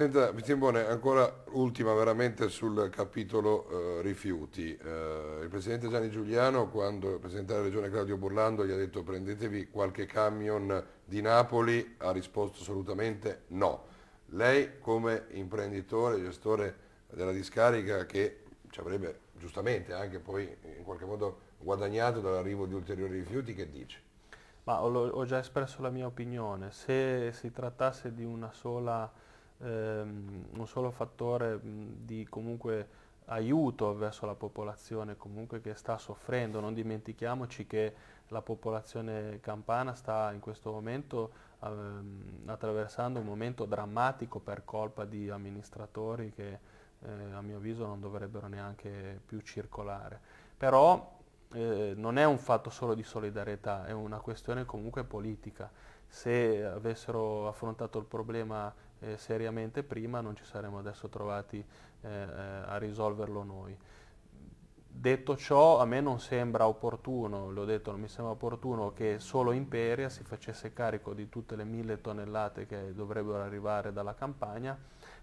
Senta, Pitimbone, ancora ultima veramente sul capitolo eh, rifiuti. Eh, il Presidente Gianni Giuliano, quando il Presidente della Regione Claudio Burlando gli ha detto prendetevi qualche camion di Napoli, ha risposto assolutamente no. Lei come imprenditore, gestore della discarica che ci avrebbe giustamente anche poi in qualche modo guadagnato dall'arrivo di ulteriori rifiuti, che dice? Ma ho, ho già espresso la mia opinione, se si trattasse di una sola ehm, un solo fattore di comunque aiuto verso la popolazione comunque che sta soffrendo, non dimentichiamoci che la popolazione campana sta in questo momento ehm, attraversando un momento drammatico per colpa di amministratori che eh, a mio avviso non dovrebbero neanche più circolare. Però eh, non è un fatto solo di solidarietà, è una questione comunque politica. Se avessero affrontato il problema eh, seriamente prima non ci saremmo adesso trovati eh, eh, a risolverlo noi. Detto ciò, a me non sembra opportuno, l'ho detto, non mi sembra opportuno che solo Imperia si facesse carico di tutte le mille tonnellate che dovrebbero arrivare dalla campagna,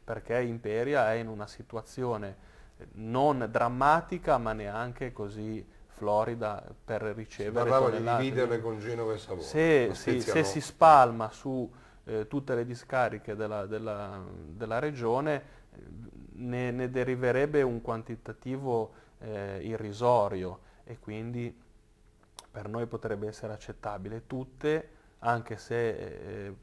perché Imperia è in una situazione eh, non drammatica, ma neanche così florida per ricevere si tonnellate. di dividerle con Genova e Savona. Se, sì, se si spalma su eh, tutte le discariche della, della, della regione, ne, ne, deriverebbe un quantitativo eh, irrisorio e quindi per noi potrebbe essere accettabile. Tutte, anche se eh, eh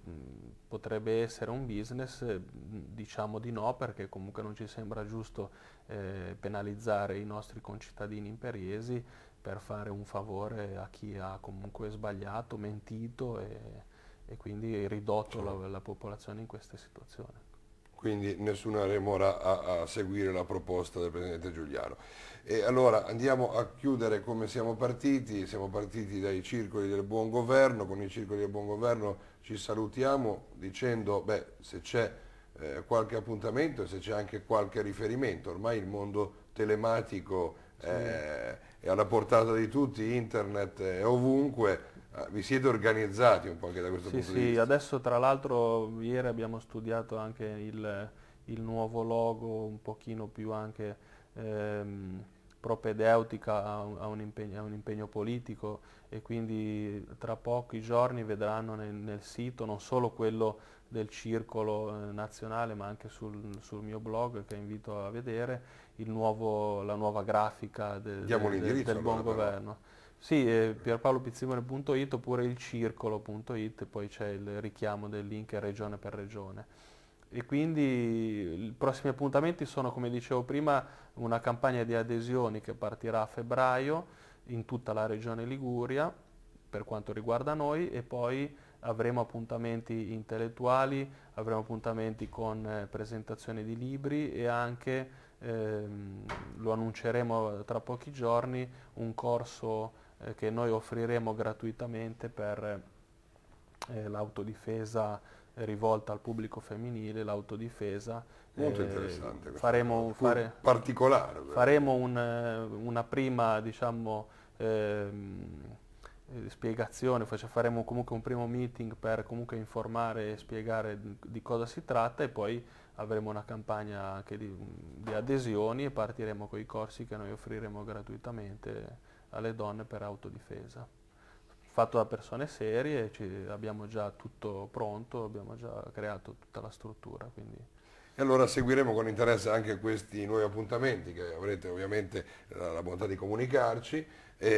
potrebbe essere un business, eh, diciamo di no perché comunque non ci sembra giusto eh, penalizzare i nostri concittadini imperiesi per fare un favore a chi ha comunque sbagliato, mentito. E, e quindi ridotto la, certo. la popolazione in questa situazione. Quindi nessuna remora a, a, seguire la proposta del Presidente Giuliano. E allora andiamo a chiudere come siamo partiti, siamo partiti dai circoli del buon governo, con i circoli del buon governo ci salutiamo dicendo beh, se c'è eh, qualche appuntamento, e se c'è anche qualche riferimento, ormai il mondo telematico eh, è alla portata di tutti, internet è ovunque, eh, vi siete organizzati un po' anche da questo sì, punto sì, di vista? Sì, adesso tra l'altro ieri abbiamo studiato anche il, il, nuovo logo un pochino più anche ehm, propedeutica a, a, un impegno, a un, impegno, politico e quindi tra pochi giorni vedranno nel, nel sito non solo quello del circolo eh, nazionale ma anche sul, sul, mio blog che invito a vedere nuovo, la nuova grafica de, de, de, del buon governo. Però. Sì, eh, pierpaolopizzimone.it oppure il circolo.it, poi c'è il richiamo del link regione per regione. E quindi i prossimi appuntamenti sono, come dicevo prima, una campagna di adesioni che partirà a febbraio in tutta la regione Liguria, per quanto riguarda noi, e poi avremo appuntamenti intellettuali, avremo appuntamenti con eh, presentazioni di libri e anche, ehm, lo annunceremo tra pochi giorni, un corso eh, che noi offriremo gratuitamente per eh, l'autodifesa rivolta al pubblico femminile, l'autodifesa. Molto eh, interessante. Faremo, fare, particolare. Faremo un, eh, una prima, diciamo, ehm, spiegazione, cioè faremo comunque un primo meeting per comunque informare e spiegare di cosa si tratta e poi avremo una campagna anche di, di adesioni e partiremo con i corsi che noi offriremo gratuitamente alle donne per autodifesa. Fatto da persone serie, abbiamo già tutto pronto, abbiamo già creato tutta la struttura. Quindi. E allora seguiremo con interesse anche questi nuovi appuntamenti che avrete ovviamente la, bontà di comunicarci. E,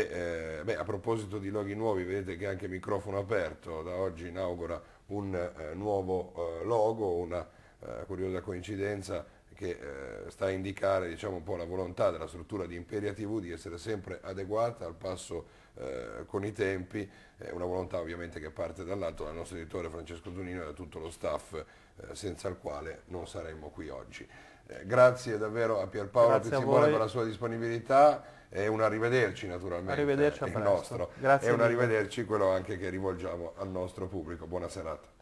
eh, beh, a proposito di loghi nuovi, vedete che anche microfono aperto da oggi inaugura un eh, nuovo eh, logo, una eh, curiosa coincidenza che eh, sta a indicare diciamo, un po' la volontà della struttura di Imperia TV di essere sempre adeguata al passo eh, con i tempi, eh, una volontà ovviamente che parte dall'alto dal nostro editore Francesco Zunino e da tutto lo staff eh, senza il quale non saremmo qui oggi. Eh, grazie davvero a Pierpaolo Pizzimone per la sua disponibilità è un arrivederci naturalmente. Arrivederci a presto. Nostro. Grazie. È un arrivederci quello anche che rivolgiamo al nostro pubblico. Buona serata.